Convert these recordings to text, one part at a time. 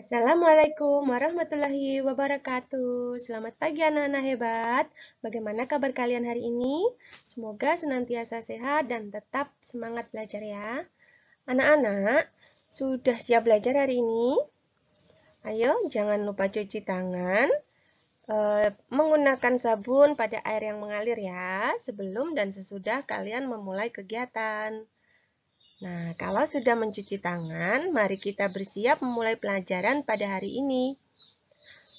Assalamualaikum warahmatullahi wabarakatuh. Selamat pagi anak-anak hebat. Bagaimana kabar kalian hari ini? Semoga senantiasa sehat dan tetap semangat belajar ya. Anak-anak, sudah siap belajar hari ini? Ayo, jangan lupa cuci tangan e, menggunakan sabun pada air yang mengalir ya, sebelum dan sesudah kalian memulai kegiatan. Nah, kalau sudah mencuci tangan, mari kita bersiap memulai pelajaran pada hari ini.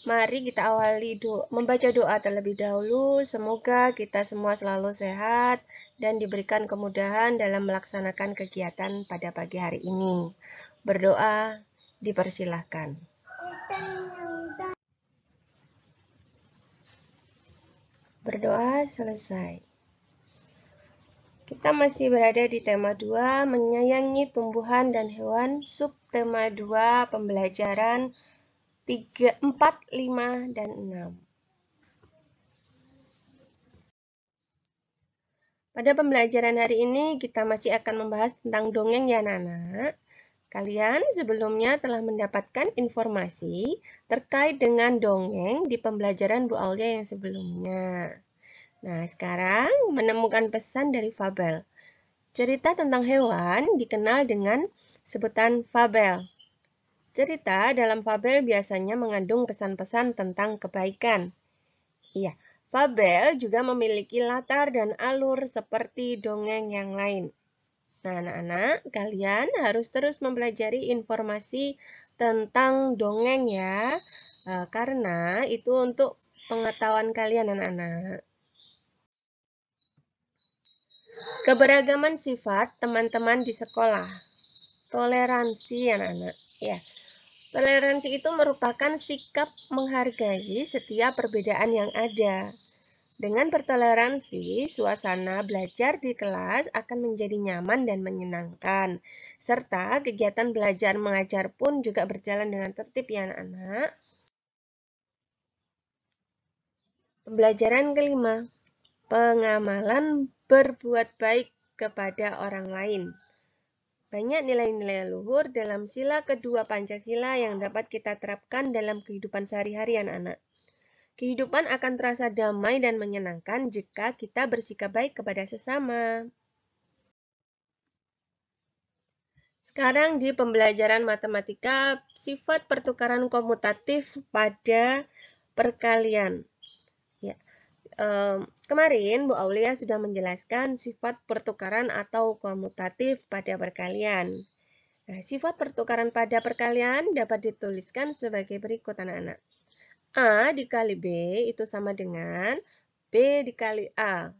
Mari kita awali do membaca doa terlebih dahulu. Semoga kita semua selalu sehat dan diberikan kemudahan dalam melaksanakan kegiatan pada pagi hari ini. Berdoa dipersilahkan. Berdoa selesai. Kita masih berada di tema 2, menyayangi tumbuhan dan hewan, subtema 2, pembelajaran 3, 4, 5, dan 6. Pada pembelajaran hari ini, kita masih akan membahas tentang dongeng ya, Nana. Kalian sebelumnya telah mendapatkan informasi terkait dengan dongeng di pembelajaran Bu Aulia yang sebelumnya. Nah, sekarang menemukan pesan dari fabel. Cerita tentang hewan dikenal dengan sebutan fabel. Cerita dalam fabel biasanya mengandung pesan-pesan tentang kebaikan. Iya, fabel juga memiliki latar dan alur seperti dongeng yang lain. Nah, anak-anak, kalian harus terus mempelajari informasi tentang dongeng ya, eh, karena itu untuk pengetahuan kalian, anak-anak. Keberagaman sifat teman-teman di sekolah. Toleransi anak-anak, ya. Toleransi itu merupakan sikap menghargai setiap perbedaan yang ada. Dengan bertoleransi, suasana belajar di kelas akan menjadi nyaman dan menyenangkan. Serta kegiatan belajar mengajar pun juga berjalan dengan tertib ya anak-anak. Pembelajaran kelima, pengamalan berbuat baik kepada orang lain. Banyak nilai-nilai luhur dalam sila kedua Pancasila yang dapat kita terapkan dalam kehidupan sehari-hari anak-anak. Kehidupan akan terasa damai dan menyenangkan jika kita bersikap baik kepada sesama. Sekarang di pembelajaran matematika, sifat pertukaran komutatif pada perkalian um, kemarin Bu Aulia sudah menjelaskan sifat pertukaran atau komutatif pada perkalian. Nah, sifat pertukaran pada perkalian dapat dituliskan sebagai berikut anak-anak. A dikali B itu sama dengan B dikali A.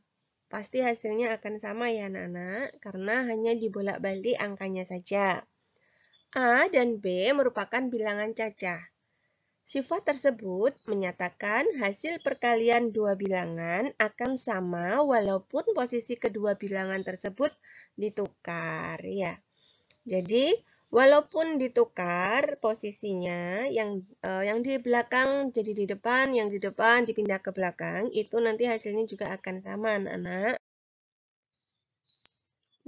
Pasti hasilnya akan sama ya anak-anak, karena hanya dibolak-balik angkanya saja. A dan B merupakan bilangan cacah. Sifat tersebut menyatakan hasil perkalian dua bilangan akan sama walaupun posisi kedua bilangan tersebut ditukar ya. Jadi walaupun ditukar posisinya yang eh, yang di belakang jadi di depan, yang di depan dipindah ke belakang, itu nanti hasilnya juga akan sama anak-anak.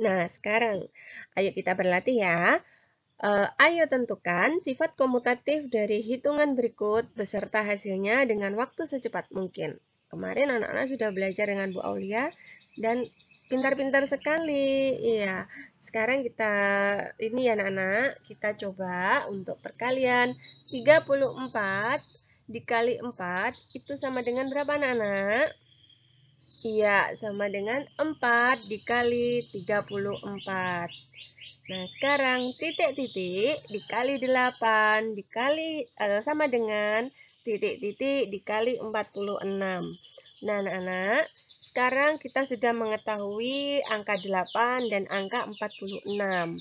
Nah, sekarang ayo kita berlatih ya. Uh, ayo tentukan sifat komutatif dari hitungan berikut beserta hasilnya dengan waktu secepat mungkin. Kemarin anak-anak sudah belajar dengan Bu Aulia dan pintar-pintar sekali. Iya. Sekarang kita ini ya anak-anak, kita coba untuk perkalian 34 dikali 4 itu sama dengan berapa anak-anak? Iya, sama dengan 4 dikali 34. Nah, sekarang titik-titik dikali 8 dikali atau sama dengan titik-titik dikali 46. Nah, anak-anak, sekarang kita sudah mengetahui angka 8 dan angka 46.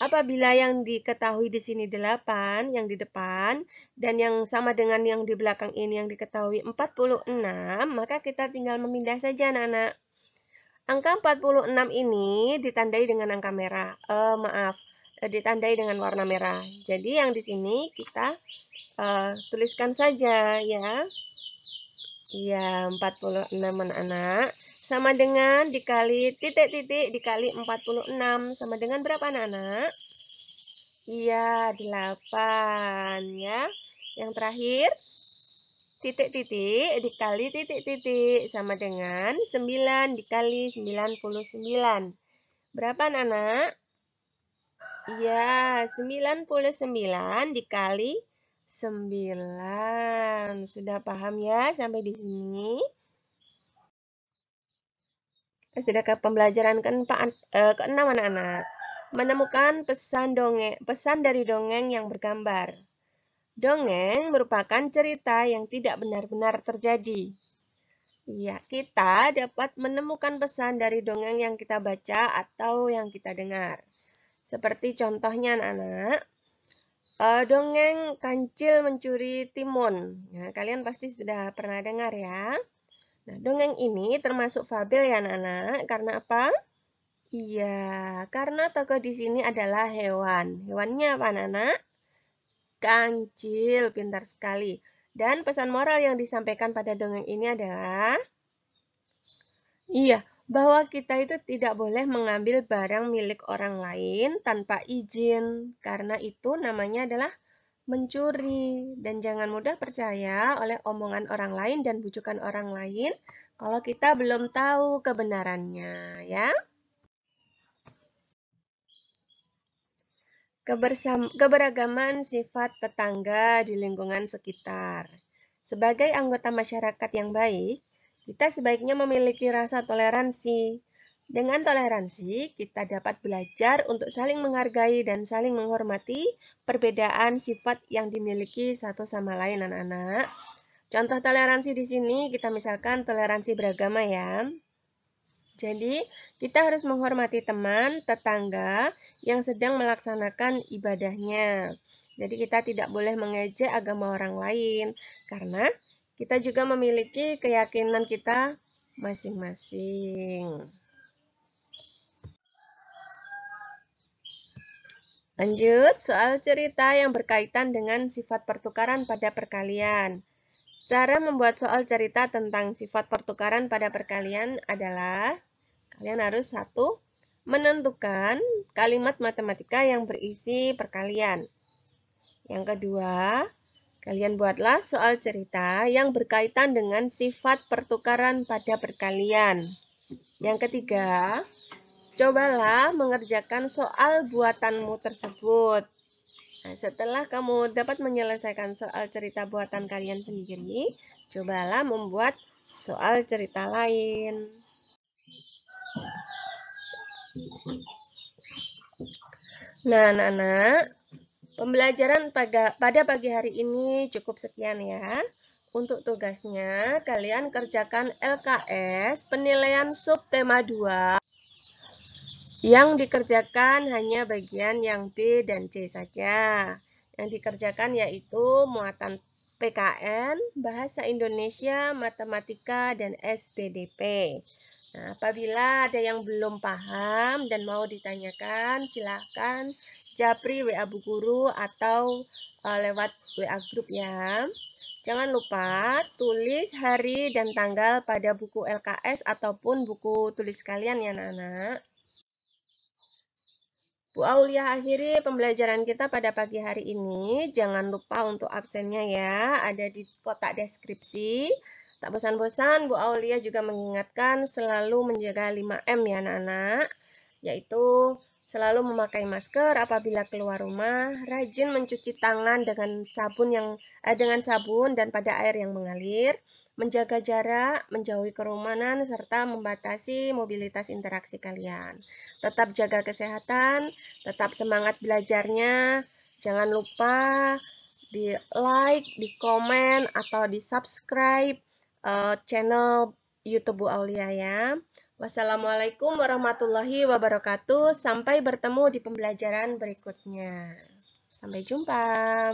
Apabila yang diketahui di sini 8, yang di depan, dan yang sama dengan yang di belakang ini yang diketahui 46, maka kita tinggal memindah saja anak-anak. Angka 46 ini ditandai dengan angka merah. Uh, maaf, eh, ditandai dengan warna merah. Jadi yang di sini kita uh, tuliskan saja ya. Ya, 46 anak-anak sama dengan dikali titik-titik dikali 46 sama dengan berapa anak-anak? Iya, 8 ya. Yang terakhir titik-titik dikali titik-titik sama dengan 9 dikali 99. Berapa anak-anak? Iya, 99 dikali 9. Sudah paham ya sampai di sini? Sudah ke pembelajaran keempat eh, keenam anak-anak. Menemukan pesan dongeng, pesan dari dongeng yang bergambar. Dongeng merupakan cerita yang tidak benar-benar terjadi. Iya, kita dapat menemukan pesan dari dongeng yang kita baca atau yang kita dengar. Seperti contohnya anak-anak, eh, dongeng kancil mencuri timun. Ya, kalian pasti sudah pernah dengar ya. Nah, dongeng ini termasuk fabel ya anak-anak. Karena apa? Iya, karena tokoh di sini adalah hewan. Hewannya apa anak-anak? Kancil, pintar sekali. Dan pesan moral yang disampaikan pada dongeng ini adalah Iya, bahwa kita itu tidak boleh mengambil barang milik orang lain tanpa izin karena itu namanya adalah mencuri dan jangan mudah percaya oleh omongan orang lain dan bujukan orang lain kalau kita belum tahu kebenarannya ya. Kebersam, keberagaman sifat tetangga di lingkungan sekitar. Sebagai anggota masyarakat yang baik, kita sebaiknya memiliki rasa toleransi. Dengan toleransi, kita dapat belajar untuk saling menghargai dan saling menghormati perbedaan sifat yang dimiliki satu sama lain anak-anak. Contoh toleransi di sini kita misalkan toleransi beragama ya. Jadi, kita harus menghormati teman, tetangga yang sedang melaksanakan ibadahnya. Jadi, kita tidak boleh mengejek agama orang lain karena kita juga memiliki keyakinan kita masing-masing. Lanjut, soal cerita yang berkaitan dengan sifat pertukaran pada perkalian. Cara membuat soal cerita tentang sifat pertukaran pada perkalian adalah Kalian harus satu, menentukan kalimat matematika yang berisi perkalian. Yang kedua, kalian buatlah soal cerita yang berkaitan dengan sifat pertukaran pada perkalian. Yang ketiga, cobalah mengerjakan soal buatanmu tersebut. Nah, setelah kamu dapat menyelesaikan soal cerita buatan kalian sendiri, cobalah membuat soal cerita lain. Nah, anak-anak, pembelajaran pada, pada pagi hari ini cukup sekian ya. Untuk tugasnya, kalian kerjakan LKS penilaian subtema 2 yang dikerjakan hanya bagian yang B dan C saja. Yang dikerjakan yaitu muatan PKN, Bahasa Indonesia, Matematika, dan SPDP. Nah, apabila ada yang belum paham dan mau ditanyakan, silahkan japri WA Bu Guru atau uh, lewat WA grup ya. Jangan lupa tulis hari dan tanggal pada buku LKS ataupun buku tulis kalian ya anak-anak. Bu Aulia akhiri pembelajaran kita pada pagi hari ini. Jangan lupa untuk absennya ya, ada di kotak deskripsi. Tak bosan-bosan, Bu Aulia juga mengingatkan selalu menjaga 5M ya anak-anak, yaitu selalu memakai masker apabila keluar rumah, rajin mencuci tangan dengan sabun yang eh, dengan sabun dan pada air yang mengalir, menjaga jarak, menjauhi kerumunan serta membatasi mobilitas interaksi kalian. Tetap jaga kesehatan, tetap semangat belajarnya. Jangan lupa di like, di komen atau di subscribe uh, channel YouTube Bu Aulia ya. Wassalamualaikum warahmatullahi wabarakatuh. Sampai bertemu di pembelajaran berikutnya. Sampai jumpa.